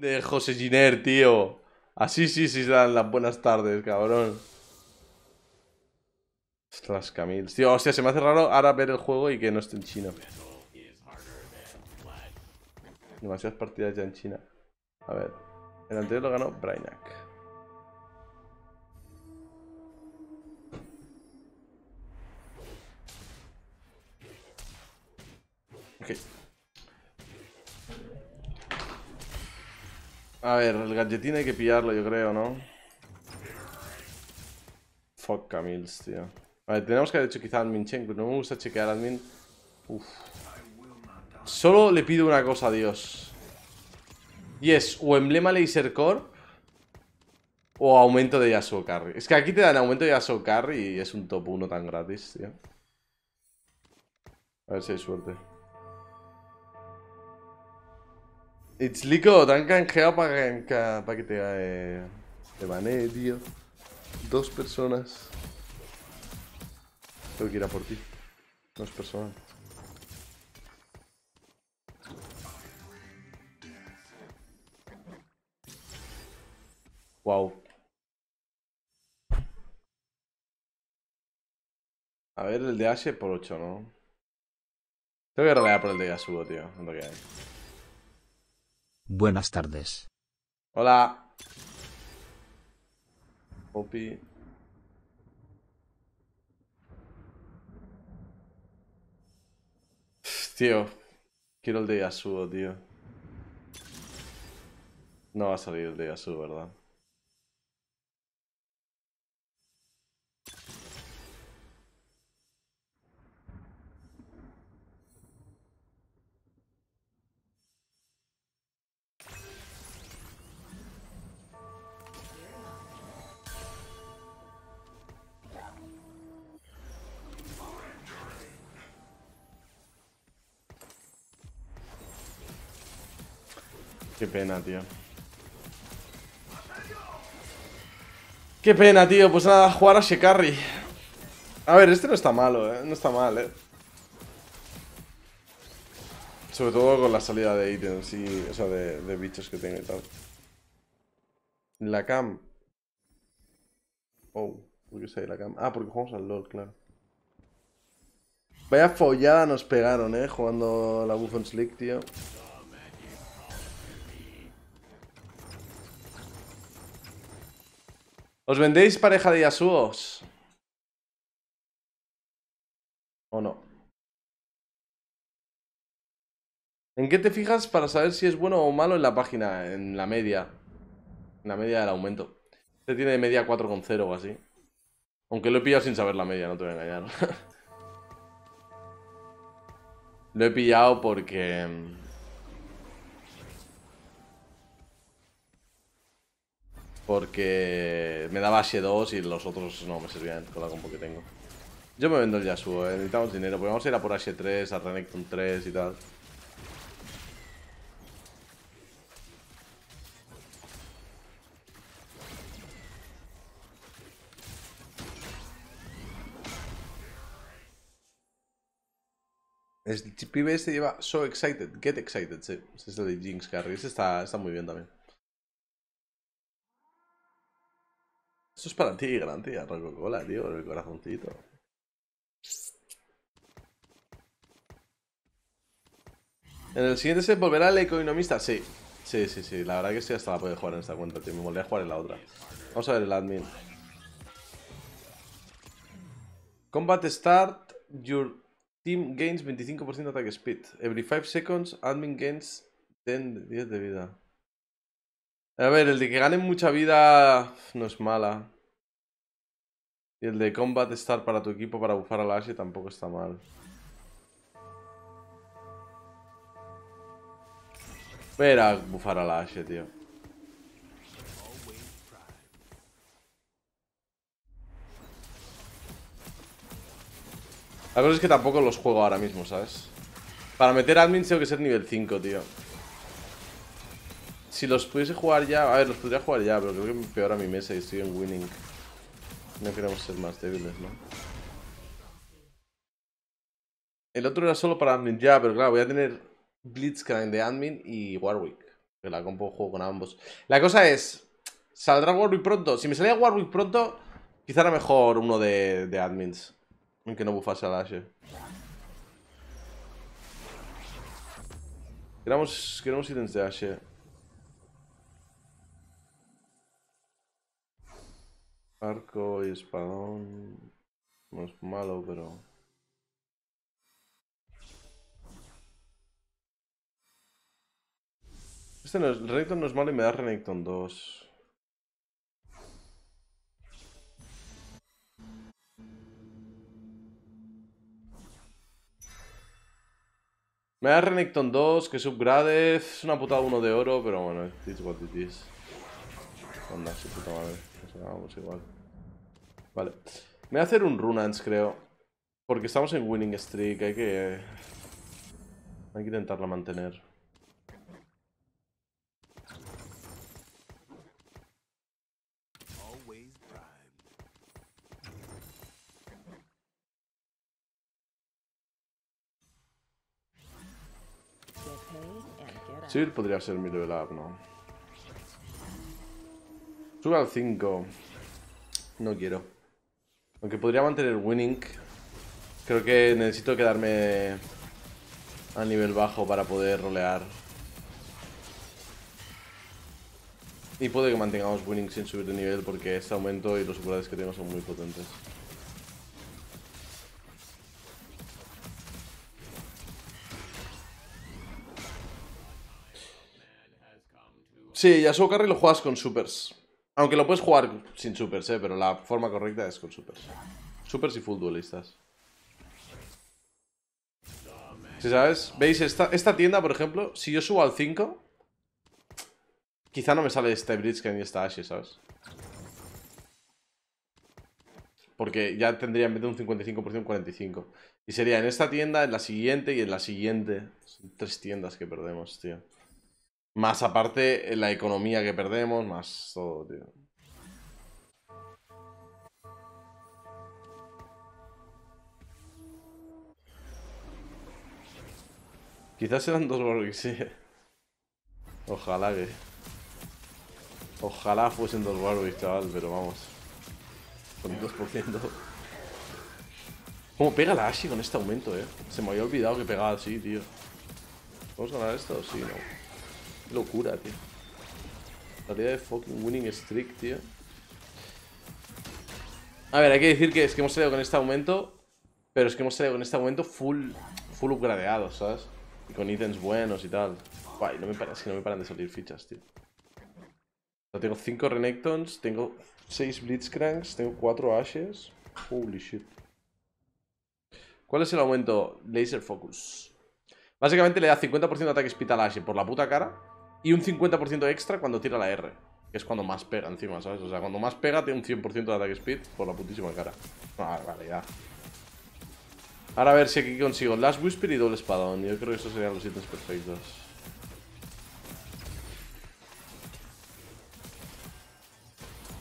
de José Giner, tío. Así sí, sí se dan las buenas tardes, cabrón. Ostras, Camil. Tío, hostia, se me hace raro ahora ver el juego y que no esté en China. Demasiadas partidas ya en China. A ver. El anterior lo ganó Brainac. Ok. A ver, el galletín hay que pillarlo, yo creo, ¿no? Fuck Camils, tío. A ver, tenemos que haber hecho quizá admin Pero no me gusta chequear admin. Uf. Solo le pido una cosa a Dios. Y es o emblema laser core o aumento de Yasuo Carry. Es que aquí te dan aumento de Yasuo Carry y es un top 1 tan gratis, tío. A ver si hay suerte. It's Lico, te han canjeado para que, que te, eh, te banee, tío. Dos personas. Tengo que ir a por ti. Dos personas. Wow. A ver, el de Ashe por 8, ¿no? Tengo que rodear por el de Yasuo, tío. No lo que Buenas tardes. Hola. Opi. Tío, quiero el de Yasuo, tío. No va a salir el de Yasuo, ¿verdad? Qué pena, tío. Qué pena, tío. Pues nada, jugar a Shekari A ver, este no está malo, ¿eh? No está mal, ¿eh? Sobre todo con la salida de ítems y... O sea, de, bichos que tiene y tal. La cam. Oh, ¿por qué se la cam? Ah, porque jugamos al LOL, claro. Vaya follada nos pegaron, ¿eh? Jugando la Buffons Slick, tío. ¿Os vendéis pareja de Yasuos? ¿O no? ¿En qué te fijas para saber si es bueno o malo en la página? En la media. En la media del aumento. Este tiene media 4,0 o así. Aunque lo he pillado sin saber la media, no te voy a engañar. lo he pillado porque... Porque me daba H2 y los otros no me servían con la combo que tengo. Yo me vendo el Yasuo, eh, necesitamos dinero. Podemos vamos ir a por H3, a Renekton 3 y tal. El pibe este lleva So Excited, Get Excited, sí. Este es el de Jinx Carry. Este está, está muy bien también. Esto es para ti, garantía. Coca-Cola, tío, el corazoncito. En el siguiente se volverá el economista, sí. Sí, sí, sí. La verdad que sí, hasta la puede jugar en esta cuenta, tío. Me volvería a jugar en la otra. Vamos a ver el admin. Combat start, your team gains 25% attack speed. Every 5 seconds, admin gains 10 de vida. A ver, el de que ganen mucha vida no es mala. Y el de Combat Star para tu equipo para bufar a la Ashe tampoco está mal. Espera, bufar a la Ashe, tío. La cosa es que tampoco los juego ahora mismo, ¿sabes? Para meter admin tengo que ser nivel 5, tío. Si los pudiese jugar ya... A ver, los podría jugar ya, pero creo que peor a mi mesa y estoy en winning. No queremos ser más débiles, ¿no? El otro era solo para admin ya, pero claro, voy a tener Blitzcrank de admin y Warwick. Que la compo juego con ambos. La cosa es... ¿Saldrá Warwick pronto? Si me salía Warwick pronto, quizá era mejor uno de, de admins. Aunque no bufase al Ashe. Queremos, queremos ítems de Ashe. Arco y espadón. No es malo, pero... Este no es, Renekton no es malo y me da Renekton 2. Me da Renekton 2, que subgrade. Es una putada 1 de oro, pero bueno, it's what it is. Onda, su puta madre. Vamos, igual. Vale. Me voy a hacer un Runance, creo. Porque estamos en winning streak. Hay que... Hay que intentarla mantener. Sí, podría ser mi level up, ¿no? Sube al 5. No quiero. Aunque podría mantener winning. Creo que necesito quedarme a nivel bajo para poder rolear. Y puede que mantengamos winning sin subir de nivel porque este aumento y los upgrades que tengo son muy potentes. Sí, ya Yasuo Carry lo juegas con supers. Aunque lo puedes jugar sin supers, ¿eh? Pero la forma correcta es con supers. Supers y full duelistas. Si sabes, veis, esta, esta tienda, por ejemplo, si yo subo al 5, quizá no me sale este bridge Que ni esta Ashe, ¿sabes? Porque ya tendría en vez de un 55%, 45%. Y sería en esta tienda, en la siguiente y en la siguiente. Son tres tiendas que perdemos, tío. Más aparte eh, la economía que perdemos, más todo, tío. Quizás eran dos Warwick, sí. Ojalá que... Ojalá fuesen dos Warwick, chaval, pero vamos. Con 2%. ¿Cómo pega la Ashi con este aumento, eh? Se me había olvidado que pegaba así, tío. ¿Podemos ganar esto? Sí, no locura, tío. Tarea de fucking winning streak, tío. A ver, hay que decir que es que hemos salido con este aumento. Pero es que hemos salido con este aumento full, full upgradeado, ¿sabes? Y con ítems buenos y tal. Guay, no me paran, no me paran de salir fichas, tío. tengo 5 Renektons, tengo 6 Blitzcranks, tengo 4 Ashes. Holy shit. ¿Cuál es el aumento? Laser Focus. Básicamente le da 50% de ataque Spital Ashe por la puta cara y un 50% extra cuando tira la R. Que es cuando más pega encima, ¿sabes? O sea, cuando más pega tiene un 100% de ataque speed por la putísima cara. Ah, vale, ya. Ahora a ver si aquí consigo Last Whisper y doble espadón. Yo creo que esos serían los ítems perfectos.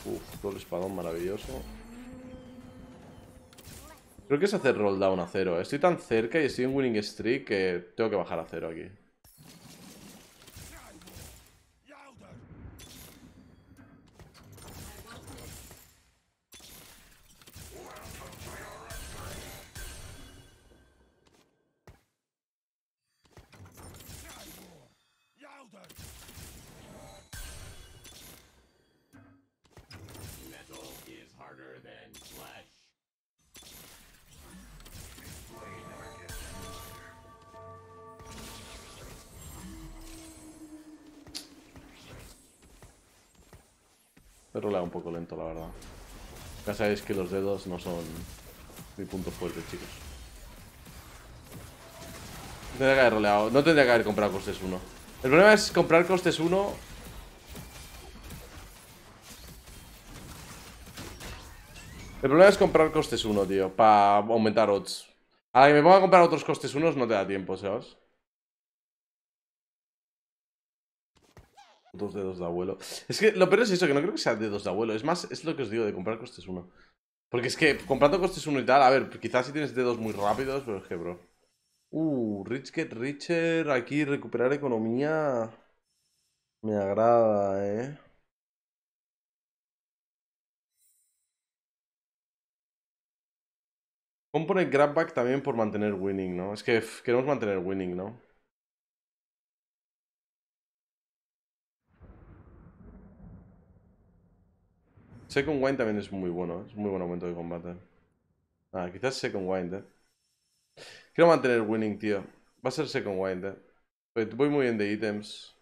Uf, doble espadón maravilloso. Creo que es hacer roll down a cero. Estoy tan cerca y estoy en winning streak que tengo que bajar a cero aquí. Sabéis que los dedos no son mi punto fuerte, chicos. Tendría que haber roleado. No tendría que haber comprado costes 1. El problema es comprar costes 1. El problema es comprar costes 1, tío, para aumentar odds. A que me ponga a comprar otros costes 1 no te da tiempo, ¿sabes? Dos dedos de abuelo. Es que lo peor es eso, que no creo que sea dedos de abuelo. Es más, es lo que os digo de comprar costes uno. Porque es que comprando costes uno y tal, a ver, quizás si tienes dedos muy rápidos, pero es que, bro. Uh, Rich Get Richer, aquí recuperar economía. Me agrada, eh. grab Grabback también por mantener winning, ¿no? Es que queremos mantener winning, ¿no? Second Wind también es muy bueno, ¿eh? es muy buen aumento de combate. Ah, quizás Second Wind, eh. Quiero mantener winning, tío. Va a ser Second Wind, eh. Voy muy bien de ítems.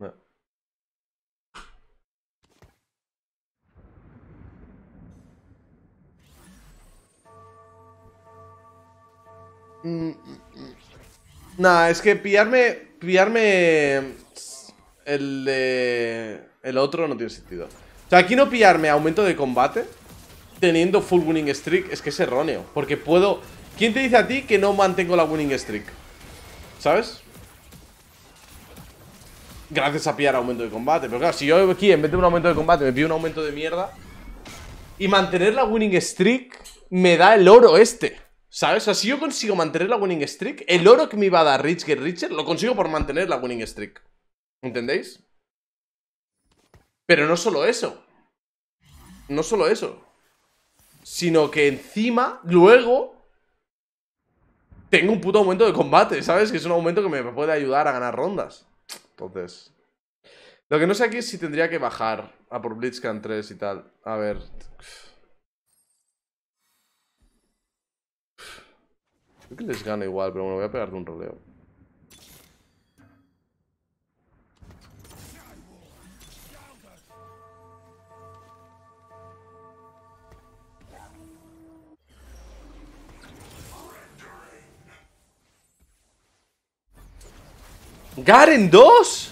No. Mm, mm, mm. es que pillarme. Pillarme. El de. El otro no tiene sentido. O sea, aquí no pillarme aumento de combate teniendo full winning streak es que es erróneo. Porque puedo... ¿Quién te dice a ti que no mantengo la winning streak? ¿Sabes? Gracias a pillar aumento de combate. Pero claro, si yo aquí en vez de un aumento de combate me pido un aumento de mierda... Y mantener la winning streak me da el oro este. ¿Sabes? O sea, si yo consigo mantener la winning streak, el oro que me iba a dar Rich Get Richer lo consigo por mantener la winning streak. ¿Entendéis? Pero no solo eso. No solo eso. Sino que encima, luego, tengo un puto aumento de combate, ¿sabes? Que es un aumento que me puede ayudar a ganar rondas. Entonces... Lo que no sé aquí es si tendría que bajar a por Blitzcan 3 y tal. A ver... Creo que les gana igual, pero bueno, voy a pegarle un roleo. ¡Garen 2!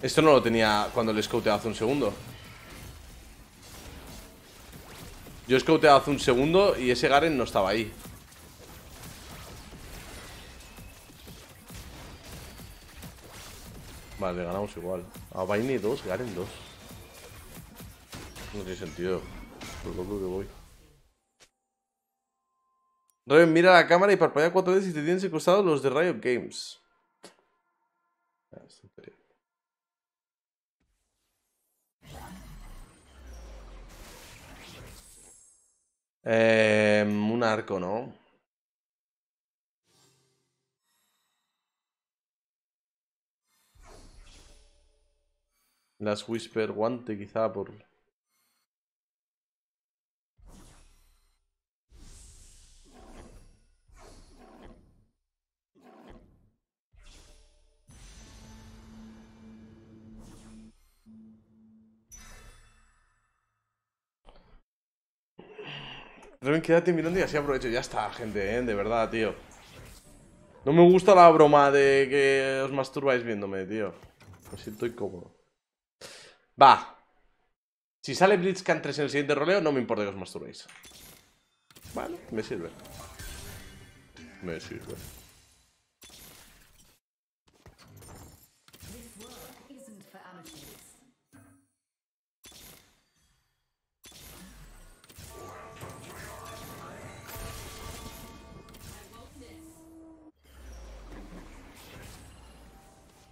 Esto no lo tenía cuando le scouté hace un segundo Yo scouté hace un segundo y ese Garen no estaba ahí Vale, le ganamos igual A Vaine 2, Garen 2 No tiene sentido Por lo que voy Raven mira la cámara y parpadea cuatro veces y te tienen secuestrado los de Riot Games Eh, un arco, ¿no? Las Whisper Guante quizá por... Reven, quédate mirando y así aprovecho. Ya está, gente, ¿eh? de verdad, tío. No me gusta la broma de que os masturbáis viéndome, tío. Me siento incómodo. Va. Si sale Blitzcan 3 en el siguiente roleo, no me importa que os masturbéis. Vale, me sirve. Me sirve.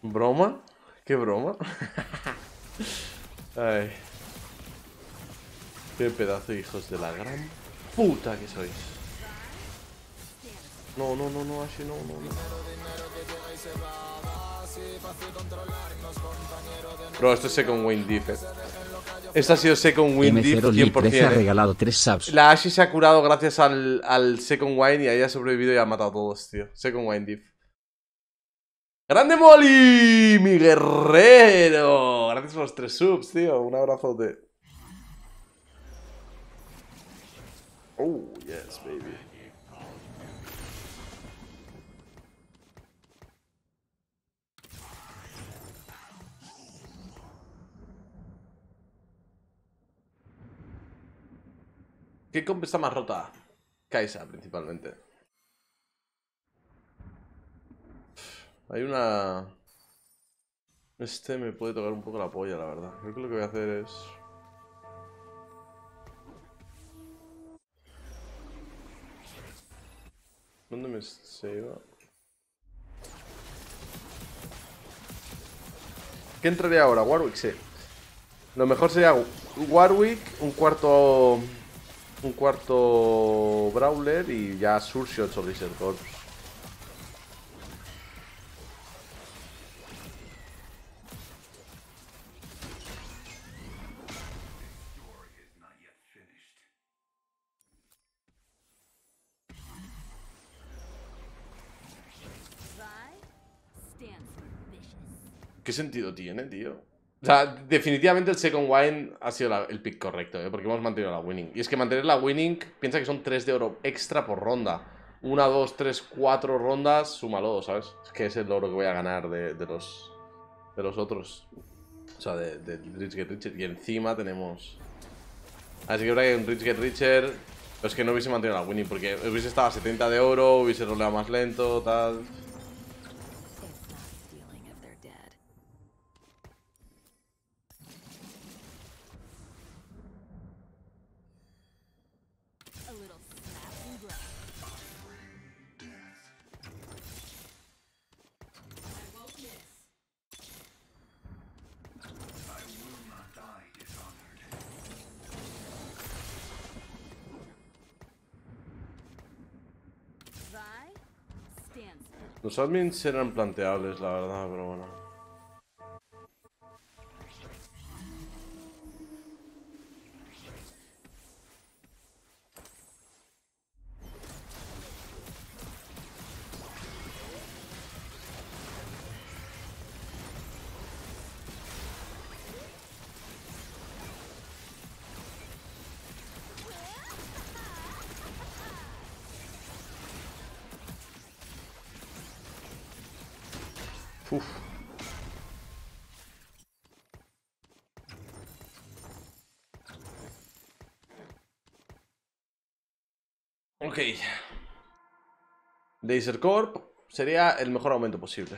¿Broma? ¿Qué broma? Ay. Qué pedazo hijos de la gran puta que sois. No, no, no, no, así no, no, no. Bro, esto es Second Wind Diff. Eh. Esta ha sido Second Wind Diff 100%. Eh. regalado subs. La Ashi se ha curado gracias al, al Second Wind y ahí ha sobrevivido y ha matado a todos, tío. Second Wind Diff. Grande Molly, mi guerrero. Gracias por los tres subs, tío. Un abrazo de. Oh, yes, baby. ¿Qué comp está más rota? Kaisa, principalmente. Hay una... Este me puede tocar un poco la polla, la verdad. Creo que lo que voy a hacer es... ¿Dónde me se iba? ¿Qué entraría ahora? Warwick, sí. Lo mejor sería Warwick, un cuarto... Un cuarto Brawler y ya Surgeon 8 Lizard Corps. sentido tiene, tío? O sea, definitivamente el second wine ha sido el pick correcto, ¿eh? porque hemos mantenido la winning. Y es que mantener la winning, piensa que son 3 de oro extra por ronda. Una, dos, tres, cuatro rondas, súmalo, ¿sabes? Es que es el oro que voy a ganar de, los de los otros. O sea, de, Rich Get Richer. Y encima tenemos... Así que ahora que un Rich Get Richer... es que no hubiese mantenido la winning, porque hubiese estado a 70 de oro, hubiese roleado más lento, tal... admins serán planteables, la verdad, pero bueno. Ok. Laser Corp sería el mejor aumento posible.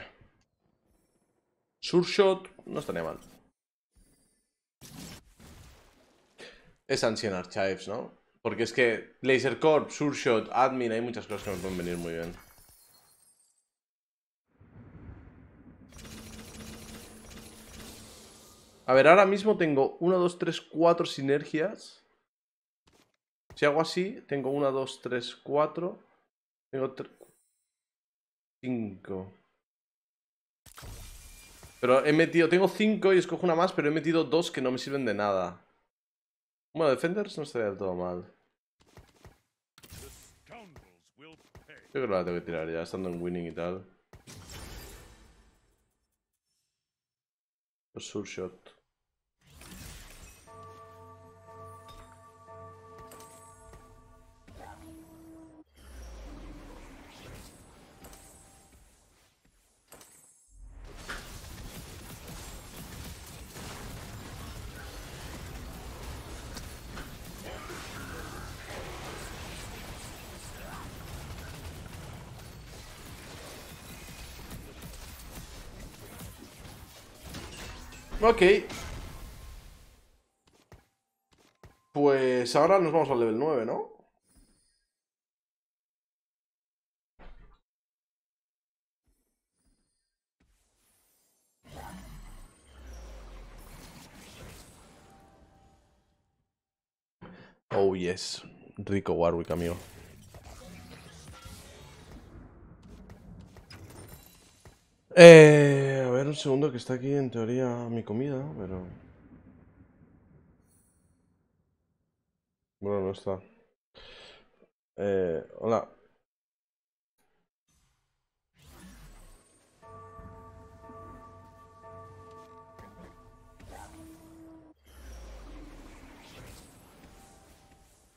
Surshot no estaría mal. Es Ancient Archives, ¿no? Porque es que Laser Corp, shot, Admin, hay muchas cosas que me pueden venir muy bien. A ver, ahora mismo tengo 1, 2, 3, 4 sinergias. Si hago así, tengo 1, 2, 3, 4. Tengo 5. Pero he metido... Tengo 5 y escojo una más, pero he metido 2 que no me sirven de nada. Bueno, Defenders no estaría del todo mal. Yo creo que la tengo que tirar ya, estando en winning y tal. Los Surshot. Ok. Pues ahora nos vamos al level 9, ¿no? Oh yes, rico Warwick, amigo. Eh un segundo que está aquí en teoría mi comida, pero... Bueno, no está. Eh, hola.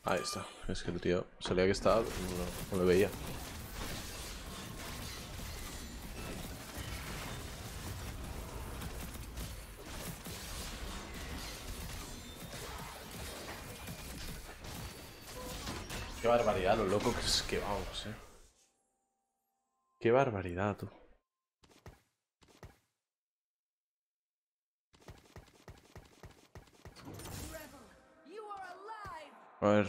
Ahí está. Es que el tío salía que estaba, no, no lo veía. Qué barbaridad, lo loco que es que vamos, eh. Qué barbaridad, tú. A ver.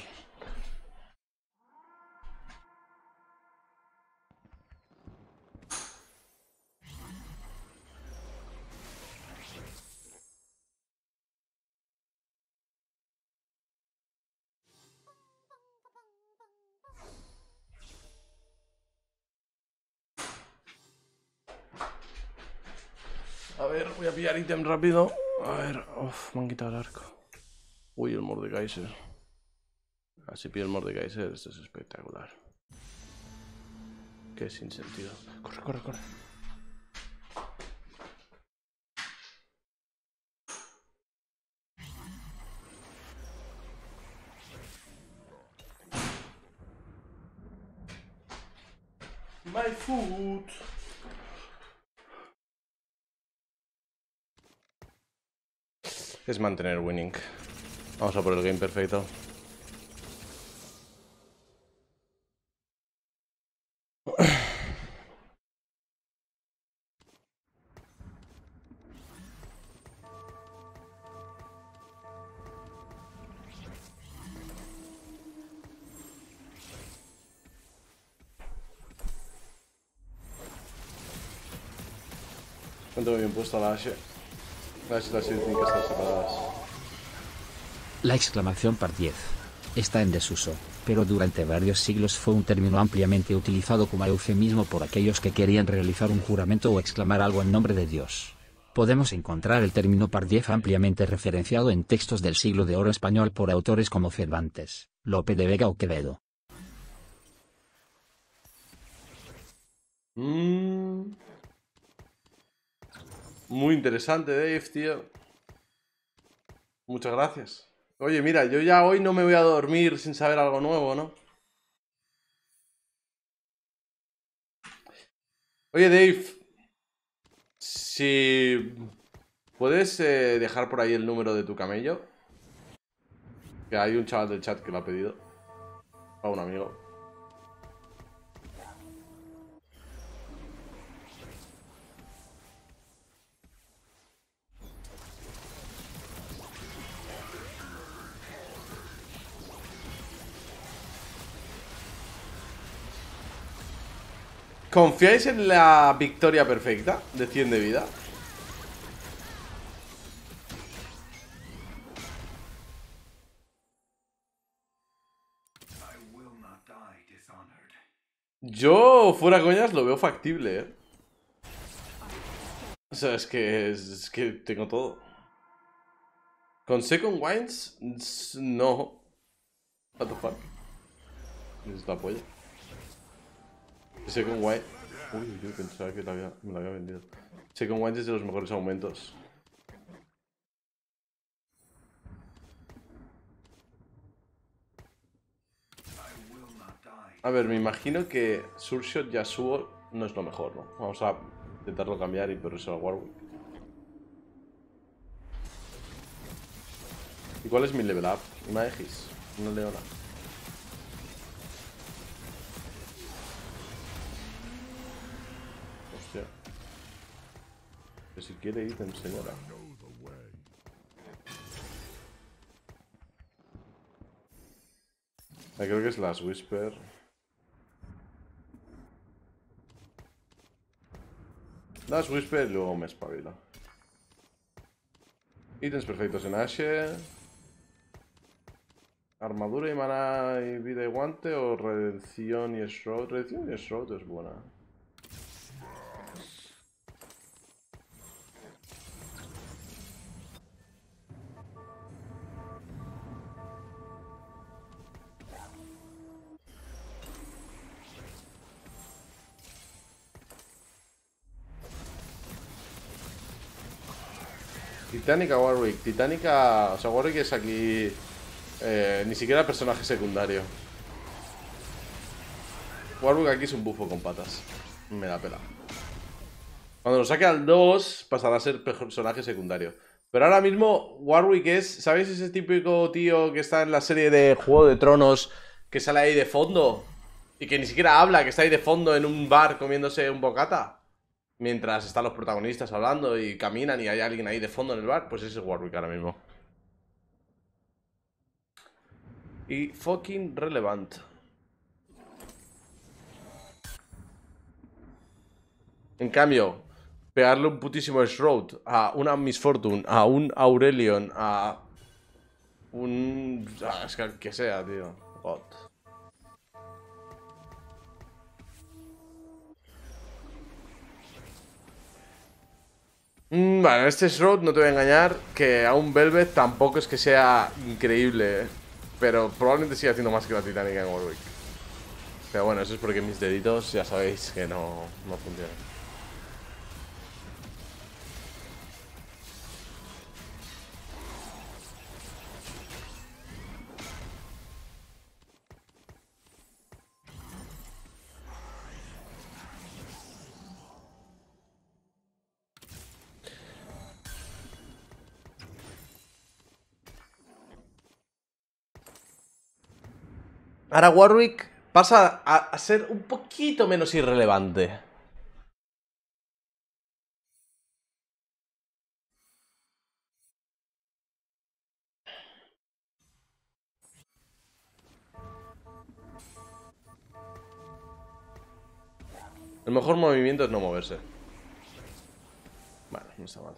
ver, voy a pillar ítem rápido. A ver, Uf, me han quitado el arco. Uy, el Mordekaiser. Así ah, pillo el Mordekaiser, esto es espectacular. Qué sin sentido. Corre, corre, corre. es mantener winning. Vamos a por el game perfecto. No tengo bien puesto la Ashe. La exclamación par 10 está en desuso, pero durante varios siglos fue un término ampliamente utilizado como eufemismo por aquellos que querían realizar un juramento o exclamar algo en nombre de Dios. Podemos encontrar el término par pardiez ampliamente referenciado en textos del siglo de oro español por autores como Cervantes, Lope de Vega o Quevedo. Mm. Muy interesante, Dave, tío. Muchas gracias. Oye, mira, yo ya hoy no me voy a dormir sin saber algo nuevo, ¿no? Oye, Dave, si puedes eh, dejar por ahí el número de tu camello. Que hay un chaval del chat que lo ha pedido. A un amigo. ¿Confiáis en la victoria perfecta de 100 de vida? Yo, fuera coñas, lo veo factible, ¿eh? O sea, es que, es, que tengo todo. Con Second Wines, no. What the fuck. Es la Second White. Uy, yo pensaba que me la había vendido. Second White es de los mejores aumentos. A ver, me imagino que Surshot Yasuo no es lo mejor, ¿no? Vamos a intentarlo cambiar y por a Warwick. ¿Y cuál es mi level up? Una Aegis, una Leona. Que si quiere ítem, señora. Ah, creo que es Last Whisper. Las Whisper y luego me espabila. Ítems perfectos en Ashe. Armadura y mana y vida y guante o redención y shroud. Redención y shroud es buena. Titánica Warwick. Titánica, O sea, Warwick es aquí... Eh, ni siquiera personaje secundario. Warwick aquí es un bufo con patas. Me da pela. Cuando lo saque al 2, pasará a ser personaje secundario. Pero ahora mismo Warwick es... ¿Sabéis ese típico tío que está en la serie de Juego de Tronos que sale ahí de fondo? Y que ni siquiera habla, que está ahí de fondo en un bar comiéndose un bocata mientras están los protagonistas hablando y caminan y hay alguien ahí de fondo en el bar, pues ese es Warwick ahora mismo. Y fucking relevant. En cambio, pegarle un putísimo Shroud a una Misfortune, a un Aurelion, a un... Ah, que sea, tío. Bueno, mm, este Shroud, no te voy a engañar, que a un Velvet tampoco es que sea increíble, eh. pero probablemente siga haciendo más que la Titanic en Warwick. Pero bueno, eso es porque mis deditos ya sabéis que no, no funcionan. Ahora Warwick pasa a, ser un poquito menos irrelevante. El mejor movimiento es no moverse. Vale, no está mal.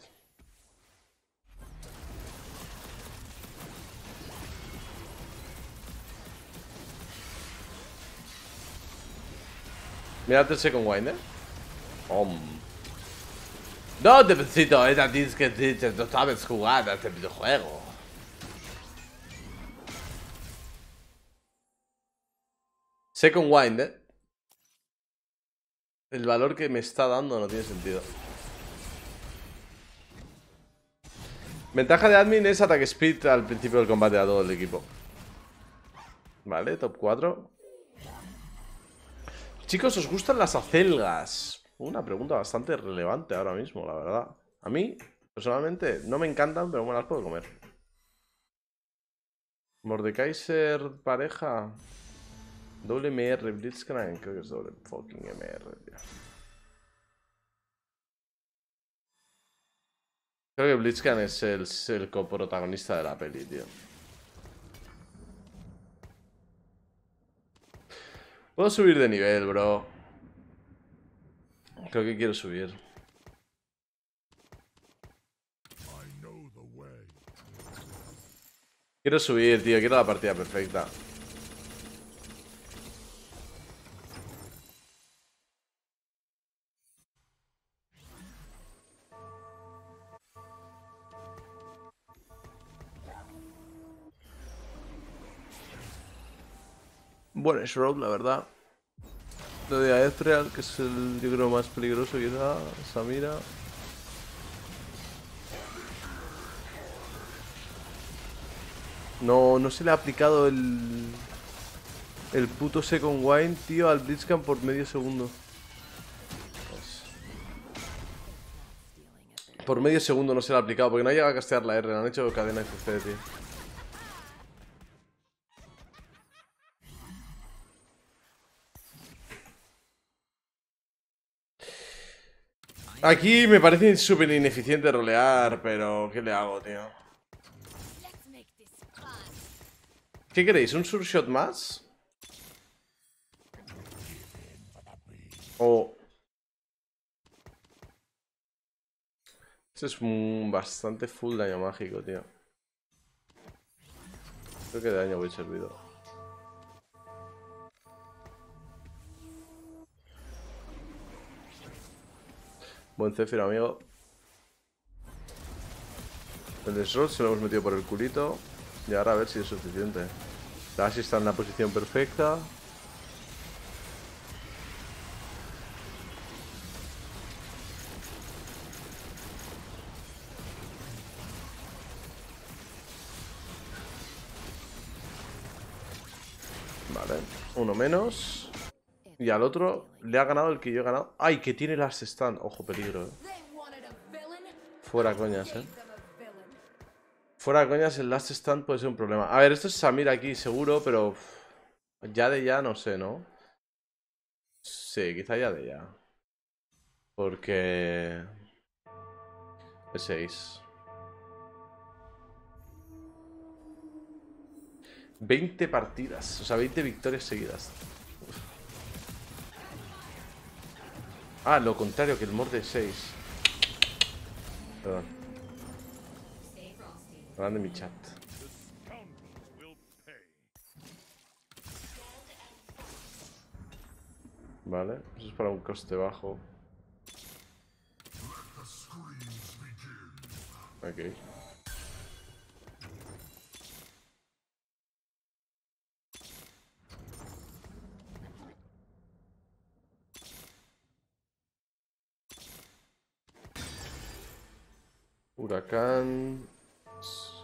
Mírate el second wind, No te necesito a tienes que dices, no sabes jugar a este videojuego. Second wind, ¿eh? El valor que me está dando no tiene sentido. Ventaja de admin es ataque speed al principio del combate a todo el equipo. Vale, top 4. Chicos, ¿os gustan las acelgas? Una pregunta bastante relevante ahora mismo, la verdad. A mí, personalmente, no me encantan, pero me las puedo comer. Mordekaiser pareja. Doble MR Blitzcrank, creo que es doble fucking MR, tío. Creo que Blitzcrank es el, el coprotagonista de la peli, tío. Puedo subir de nivel, bro. Creo que quiero subir. Quiero subir, tío. Quiero la partida perfecta. es Shroud, la verdad. Lo de Aethreal, que es el, yo creo, más peligroso quizá. Samira. No, no se le ha aplicado el... El puto Second Wine, tío, al Blitzcam por medio segundo. Por medio segundo no se le ha aplicado, porque no ha llegado a castear la R, le han hecho cadena y tío. Aquí me parece súper ineficiente rolear, pero ¿qué le hago, tío? ¿Qué queréis? ¿Un surshot más? O... Oh. es un bastante full daño mágico, tío. Creo que daño voy servido. Buen Zephyr, amigo. El se lo hemos metido por el culito. Y ahora a ver si es suficiente. Dash está en la posición perfecta. Vale, uno menos. Y al otro le ha ganado el que yo he ganado. ¡Ay, que tiene last stand! Ojo, peligro, eh. Fuera coñas, eh. Fuera coñas, el last stand puede ser un problema. A ver, esto es Samir aquí, seguro, pero... Ya de ya, no sé, ¿no? Sí, quizá ya de ya. Porque... p 6. 20 partidas, o sea, 20 victorias seguidas. Ah, lo contrario que el morde 6. Perdón. Perdón de mi chat. Vale, eso es para un coste bajo. Ok. Huracán.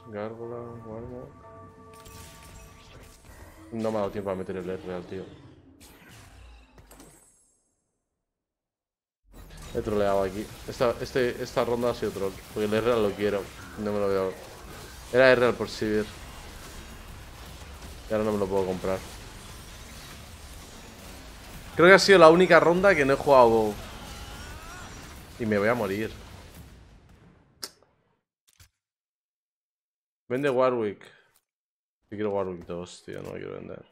Gárgola guarda. No me ha dado tiempo a meter el R real tío. He troleado aquí. Esta, este, esta ronda ha sido troll. Porque el R lo quiero. No me lo veo. Era R por Sivir. Y ahora no me lo puedo comprar. Creo que ha sido la única ronda que no he jugado. Y me voy a morir. Vende Warwick. Yo quiero Warwick 2, tío, no lo quiero vender.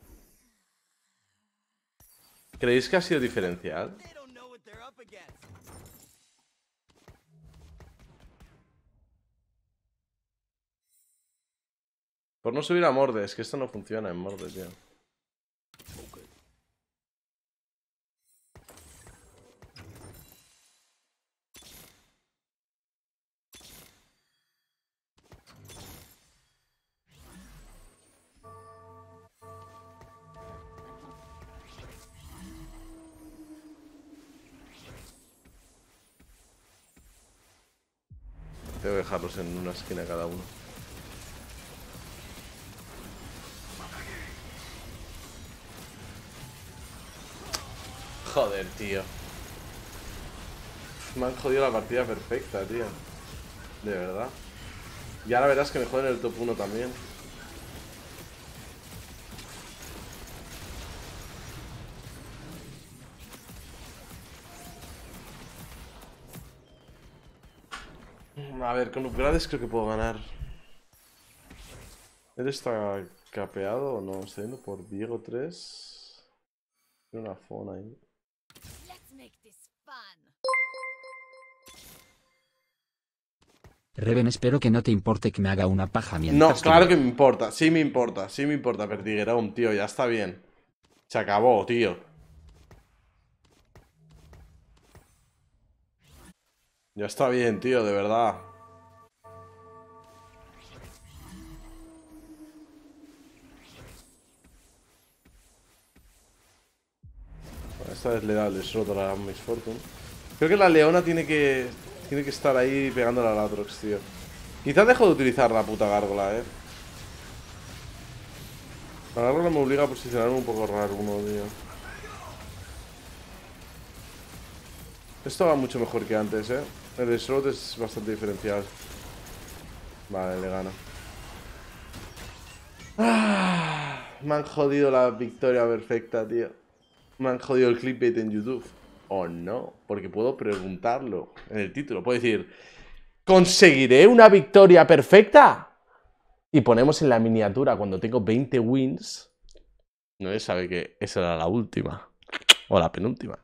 ¿Creéis que ha sido diferencial? Por no subir a Mordes, que esto no funciona en Mordes, tío. Tengo que dejarlos en una esquina cada uno. Joder, tío. Me han jodido la partida perfecta, tío. De verdad. Y ahora verás que me joden el top 1 también. A ver, con upgrades creo que puedo ganar. Él está capeado o no, está yendo por Diego 3. Tiene una fona ahí. Reven, espero que no te importe que me haga una paja mientras. No, claro que me... que me importa, sí me importa, sí me importa, Pertiguerón, tío, ya está bien. Se acabó, tío. Ya está bien, tío, de verdad. Esta vez le da, el solo a Miss Fortune. Creo que la leona tiene que tiene que estar ahí pegando a la Latrox, tío. Quizás dejo de utilizar la puta gárgola, eh. La gárgola me obliga a posicionarme un poco raro uno, tío. Esto va mucho mejor que antes, eh. El slot es bastante diferencial. Vale, le gana. Ah, me han jodido la victoria perfecta, tío me han jodido el clickbait en YouTube. O no, porque puedo preguntarlo en el título. Puedo decir, ¿conseguiré una victoria perfecta? Y ponemos en la miniatura cuando tengo 20 wins. No sabe que esa era la última. O la penúltima.